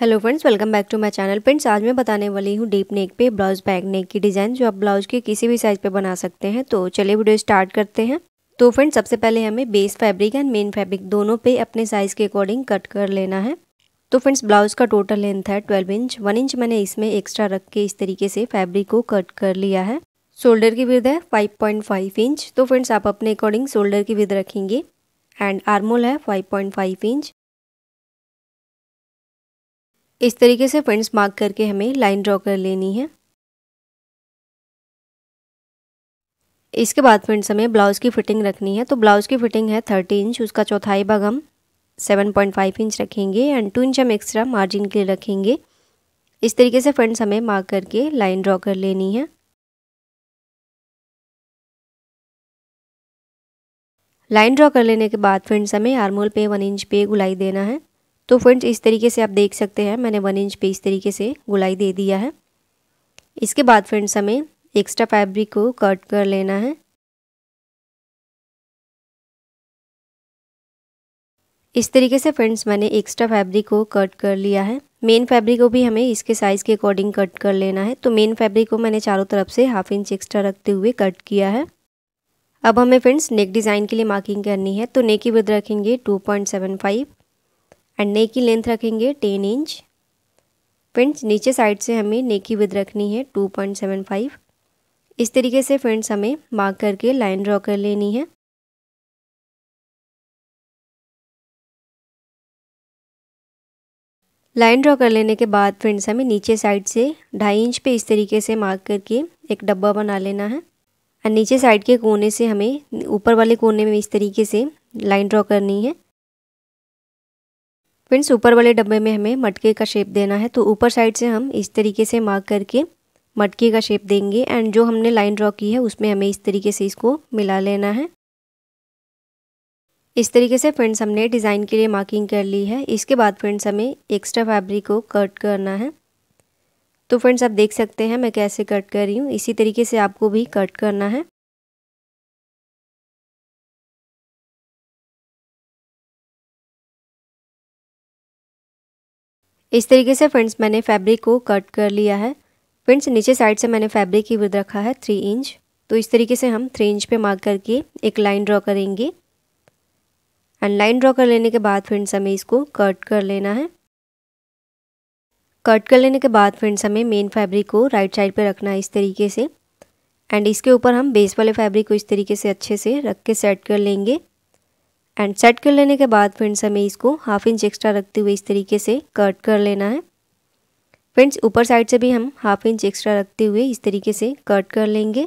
hello friends welcome back to my channel friends आज मैं बताने वाली हूँ डीप नेक पे ब्लाउज बैक नेक की डिज़ाइन जो आप ब्लाउज के किसी भी साइज़ पे बना सकते हैं तो चलिए वीडियो स्टार्ट करते हैं तो फ्रेंड्स सबसे पहले हमें base fabric and main fabric दोनों पे अपने साइज़ के अकॉर्डिंग कट कर लेना है तो फ्रेंड्स ब्लाउज का टोटल लेंथ है ट्वेल्व इंच वन इंच मैंने इसमें एक्स्ट्रा रख के इस तरीके से फैब्रिक को कट कर लिया है शोल्डर की विद है फाइव इंच तो फ्रेंड्स आप अपने अकॉर्डिंग शोल्डर की विद रखेंगे एंड आर्मोल है फाइव इंच इस तरीके से फ्रेंड्स मार्क करके हमें लाइन ड्रॉ कर लेनी है इसके बाद फ्रेंड्स हमें ब्लाउज़ की फिटिंग रखनी है तो ब्लाउज़ की फिटिंग है थर्टी इंच उसका चौथाई भाग हम सेवन पॉइंट फाइव इंच रखेंगे एंड टू इंच हम एक्स्ट्रा मार्जिन के लिए रखेंगे इस तरीके से फ्रेंड्स हमें मार्क करके लाइन ड्रॉ कर लेनी है लाइन ड्रॉ कर लेने के बाद फ्रेंड्स हमें आर्मोल पे वन इंच पे गुलाई देना है तो फ्रेंड्स इस तरीके से आप देख सकते हैं मैंने वन इंच पे इस तरीके से गुलाई दे दिया है इसके बाद फ्रेंड्स हमें एक्स्ट्रा फैब्रिक को कट कर लेना है इस तरीके से फ्रेंड्स मैंने एक्स्ट्रा फैब्रिक को कट कर लिया है मेन फैब्रिक को भी हमें इसके साइज़ के अकॉर्डिंग कट कर लेना है तो मेन फैब्रिक को मैंने चारों तरफ से हाफ इंच एक्स्ट्रा रखते हुए कट किया है अब हमें फ्रेंड्स नेक डिज़ाइन के लिए मार्किंग करनी है तो नेक की विद रखेंगे two point seven five and neck की लेंथ रखेंगे टेन इंच फ्रेंड्स नीचे साइड से हमें नेक की विद रखनी है टू पॉइंट सेवन फाइव इस तरीके से फ्रेंड्स हमें मार्क करके लाइन ड्रॉ कर लेनी है लाइन ड्रॉ कर लेने के बाद फ्रेंड्स हमें नीचे साइड से ढाई इंच पे इस तरीके से मार्क करके एक डब्बा बना लेना है और नीचे साइड के कोने से हमें ऊपर वाले कोने में इस तरीके से लाइन ड्रॉ करनी है फ्रेंड्स ऊपर वाले डब्बे में हमें मटके का शेप देना है तो ऊपर साइड से हम इस तरीके से मार्क करके मटके का शेप देंगे एंड जो हमने लाइन ड्रॉ की है उसमें हमें इस तरीके से इसको मिला लेना है इस तरीके से फ्रेंड्स हमने डिज़ाइन के लिए मार्किंग कर ली है इसके बाद फ्रेंड्स हमें एक्स्ट्रा फैब्रिक को कट करना है तो फ्रेंड्स आप देख सकते हैं मैं कैसे कट कर रही हूँ इसी तरीके से आपको भी कट करना है इस तरीके से फ्रेंड्स मैंने फैब्रिक को कट कर लिया है फ्रेंड्स नीचे साइड से मैंने फैब्रिक की विद रखा है थ्री इंच तो इस तरीके से हम थ्री इंच पे मार्क करके एक लाइन ड्रॉ करेंगे एंड लाइन ड्रॉ कर लेने के बाद फ्रेंड्स हमें इसको कट कर लेना है कट कर लेने के बाद फ्रेंड्स हमें मेन फैब्रिक को राइट साइड पे रखना है इस तरीके से एंड इसके ऊपर हम बेस वाले फैब्रिक को इस तरीके से अच्छे से रख के सेट कर लेंगे एंड सेट कर लेने के बाद फ्रेंड्स हमें इसको हाफ इंच एक्स्ट्रा रखते हुए इस तरीके से कट कर लेना है फ्रेंड्स ऊपर साइड से भी हम हाफ इंच एक्स्ट्रा रखते हुए इस तरीके से कट कर लेंगे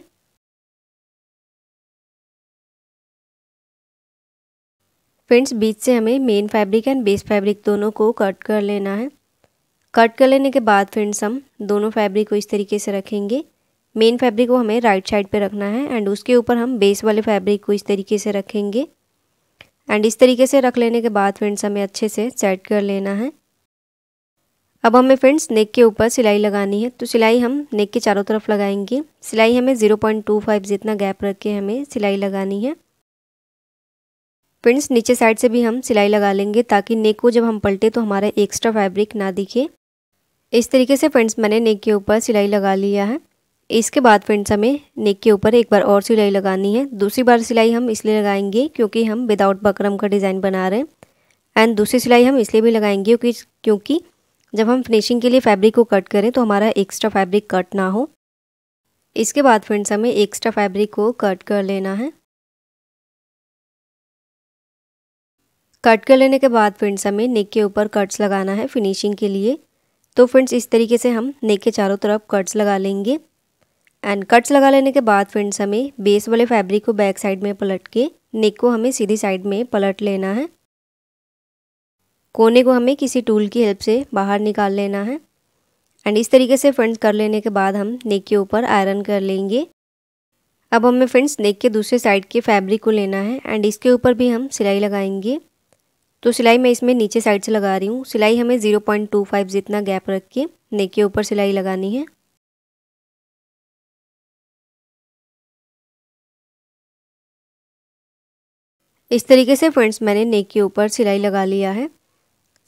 फ्रेंड्स बीच से हमें main fabric and base fabric दोनों को कट कर लेना है कट कर लेने के बाद फ्रेंड्स हम दोनों फैब्रिक को इस तरीके से रखेंगे मेन फैब्रिक को हमें राइट साइड पे रखना है एंड उसके ऊपर हम बेस वाले फैब्रिक को इस तरीके से रखेंगे एंड इस तरीके से रख लेने के बाद फ्रेंड्स हमें अच्छे से सेट कर लेना है अब हमें फ्रेंड्स नेक के ऊपर सिलाई लगानी है तो सिलाई हम नेक के चारों तरफ लगाएंगे सिलाई हमें 0.25 जितना गैप रख के हमें सिलाई लगानी है फ्रेंड्स नीचे साइड से भी हम सिलाई लगा लेंगे ताकि नेक को जब हम पलटे तो हमारा एक्स्ट्रा फैब्रिक ना दिखे इस तरीके से फ्रेंड्स मैंने नेक के ऊपर सिलाई लगा लिया है इसके बाद फ्रेंड्स हमें नेक के ऊपर एक बार और सिलाई लगानी है दूसरी बार सिलाई हम इसलिए लगाएंगे क्योंकि हम विदाउट बकरम का डिज़ाइन बना रहे हैं एंड दूसरी सिलाई हम इसलिए भी लगाएंगे क्योंकि क्योंकि जब हम फिनिशिंग के लिए फैब्रिक को कट करें तो हमारा एक्स्ट्रा फैब्रिक कट ना हो इसके बाद फ्रेंड्स हमें एक्स्ट्रा फैब्रिक को कट कर लेना है कट कर लेने के बाद फ्रेंड्स हमें नेक के ऊपर कट्स लगाना है फिनिशिंग के लिए तो फ्रेंड्स इस तरीके से हम नेक के चारों तरफ कट्स लगा लेंगे एंड कट्स लगा लेने के बाद फ्रेंड्स हमें बेस वाले फैब्रिक को बैक साइड में पलट के नेक को हमें सीधी साइड में पलट लेना है कोने को हमें किसी टूल की हेल्प से बाहर निकाल लेना है एंड इस तरीके से फ्रेंड्स कर लेने के बाद हम नेक के ऊपर आयरन कर लेंगे अब हमें फ्रेंड्स नेक के दूसरे साइड के फैब्रिक को लेना है एंड इसके ऊपर भी हम सिलाई लगाएंगे तो सिलाई मैं इसमें नीचे साइड से लगा रही हूँ सिलाई हमें 0.25 जितना गैप रख के नेक के ऊपर सिलाई लगानी है इस तरीके से फ्रेंड्स मैंने नेक के ऊपर सिलाई लगा लिया है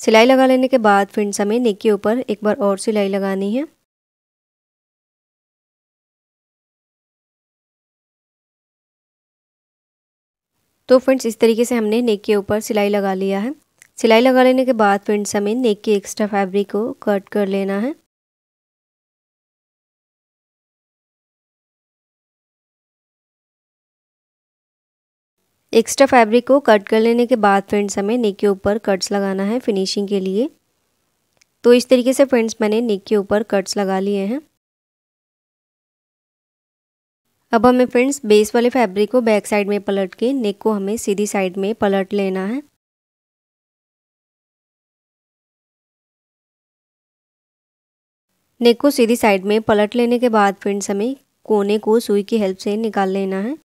सिलाई लगा लेने के बाद फ्रेंड्स हमें नेक के ऊपर एक बार और सिलाई लगानी है तो फ्रेंड्स इस तरीके से हमने नेक के ऊपर सिलाई लगा लिया है सिलाई लगा लेने के बाद फ्रेंड्स हमें नेक के एक्स्ट्रा फैब्रिक को कट कर लेना है एक्स्ट्रा फैब्रिक को कट कर लेने के बाद फ्रेंड्स हमें नेक के ऊपर कट्स लगाना है फिनिशिंग के लिए तो इस तरीके से फ्रेंड्स मैंने नेक के ऊपर कट्स लगा लिए हैं अब हमें फ्रेंड्स बेस वाले फैब्रिक को बैक साइड में पलट के नेक को हमें सीधी साइड में पलट लेना है नेक को सीधी साइड में पलट लेने के बाद फ्रेंड्स हमें कोने को सुई की हेल्प से निकाल लेना है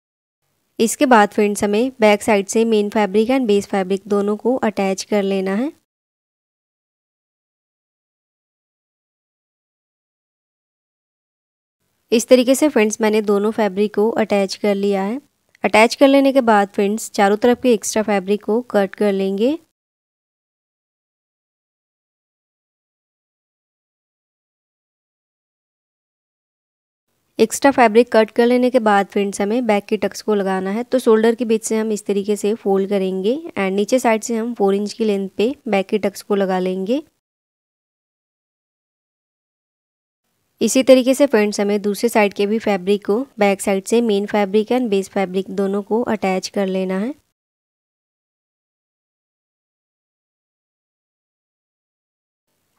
इसके बाद फ्रेंड्स हमें बैक साइड से main fabric and base fabric दोनों को अटैच कर लेना है इस तरीके से फ्रेंड्स मैंने दोनों फैब्रिक को अटैच कर लिया है अटैच कर लेने के बाद फ्रेंड्स चारों तरफ के एक्स्ट्रा फैब्रिक को कट कर लेंगे एक्स्ट्रा फैब्रिक कट कर लेने के बाद फ्रेंड्स हमें बैक के टक्स को लगाना है तो शोल्डर के बीच से हम इस तरीके से फोल्ड करेंगे एंड नीचे साइड से हम फोर इंच की लेंथ पे बैक के टक्स को लगा लेंगे इसी तरीके से फ्रेंड्स हमें दूसरे साइड के भी फैब्रिक को बैक साइड से main fabric and base fabric दोनों को अटैच कर लेना है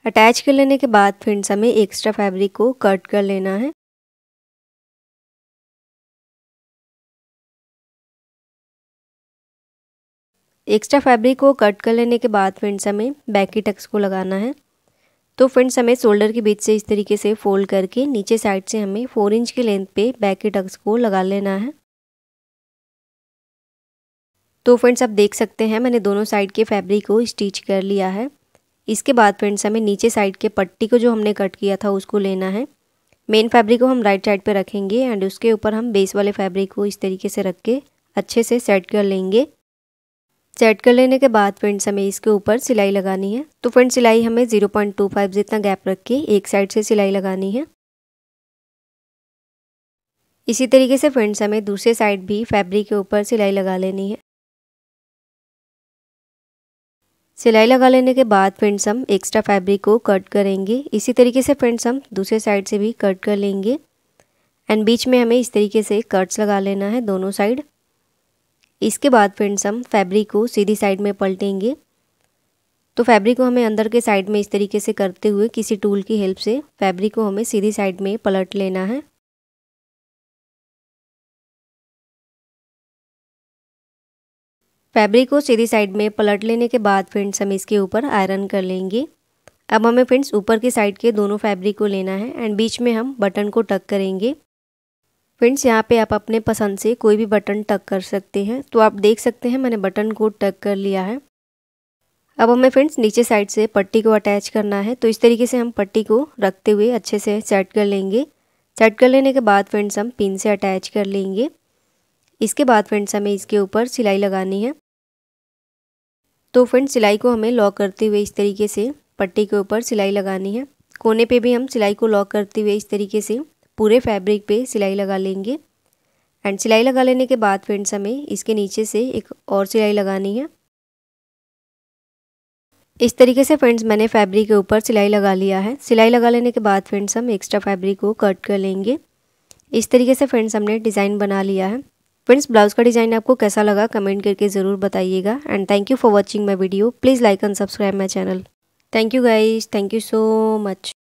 अटैच कर लेने के बाद फ्रेंड्स हमें एक्स्ट्रा फैब्रिक को कट कर लेना है एक्स्ट्रा फैब्रिक को कट कर लेने के बाद फ्रेंड्स हमें बैक की टक्स को लगाना है तो फ्रेंड्स हमें शोल्डर के बीच से इस तरीके से फोल्ड करके नीचे साइड से हमें फोर इंच के लेंथ पे बैक की टक्स को लगा लेना है तो फ्रेंड्स आप देख सकते हैं मैंने दोनों साइड के फैब्रिक को स्टिच कर लिया है इसके बाद फ्रेंड्स हमें नीचे साइड के पट्टी को जो हमने कट किया था उसको लेना है मेन फैब्रिक को हम राइट साइड पर रखेंगे एंड उसके ऊपर हम बेस वाले फैब्रिक को इस तरीके से रख के अच्छे से सेट कर लेंगे सेट कर लेने के बाद फ्रेंड्स हमें इसके ऊपर सिलाई लगानी है तो फ्रेंड सिलाई हमें 0.25 जितना गैप रख के एक साइड से सिलाई लगानी है इसी तरीके से फ्रेंड्स हमें दूसरे साइड भी फैब्रिक के ऊपर सिलाई लगा लेनी है सिलाई लगा लेने के बाद फ्रेंड्स हम एक्स्ट्रा फैब्रिक को कट करेंगे इसी तरीके से फ्रेंड्स हम दूसरे साइड से भी कट कर लेंगे एंड बीच में हमें इस तरीके से कट्स लगा लेना है दोनों साइड इसके बाद फ्रेंड्स हम फैब्रिक को सीधी साइड में पलटेंगे तो फैब्रिक को हमें अंदर के साइड में इस तरीके से करते हुए किसी टूल की हेल्प से फैब्रिक को हमें सीधी साइड में पलट लेना है फैब्रिक को सीधी साइड में पलट लेने के बाद फ्रेंड्स हम इसके ऊपर आयरन कर लेंगे अब हमें फ्रेंड्स ऊपर की साइड के दोनों फैब्रिक को लेना है एंड बीच में हम बटन को टक करेंगे फ्रेंड्स यहाँ पे आप अपने पसंद से कोई भी बटन टक कर सकते हैं तो आप देख सकते हैं मैंने बटन को टक कर लिया है अब हमें फ्रेंड्स नीचे साइड से पट्टी को अटैच करना है तो इस तरीके से हम पट्टी को रखते हुए अच्छे से सेट कर लेंगे सेट कर लेने के बाद फ्रेंड्स हम पिन से अटैच कर लेंगे इसके बाद फ्रेंड्स हमें इसके ऊपर सिलाई लगानी है तो फ्रेंड्स सिलाई को हमें लॉक करते हुए इस तरीके से पट्टी के ऊपर सिलाई लगानी है कोने पे भी हम सिलाई को लॉक करते हुए इस तरीके से पूरे फैब्रिक पे सिलाई लगा लेंगे एंड सिलाई लगा लेने के बाद फ्रेंड्स हमें इसके नीचे से एक और सिलाई लगानी है इस तरीके से फ्रेंड्स मैंने फैब्रिक के ऊपर सिलाई लगा लिया है सिलाई लगा लेने के बाद फ्रेंड्स हम एक्स्ट्रा फैब्रिक को कट कर लेंगे इस तरीके से फ्रेंड्स हमने डिज़ाइन बना लिया है फ्रेंड्स ब्लाउज़ का डिज़ाइन आपको कैसा लगा कमेंट करके ज़रूर बताइएगा and thank you for watching my video please like and subscribe my channel thank you guys thank you so much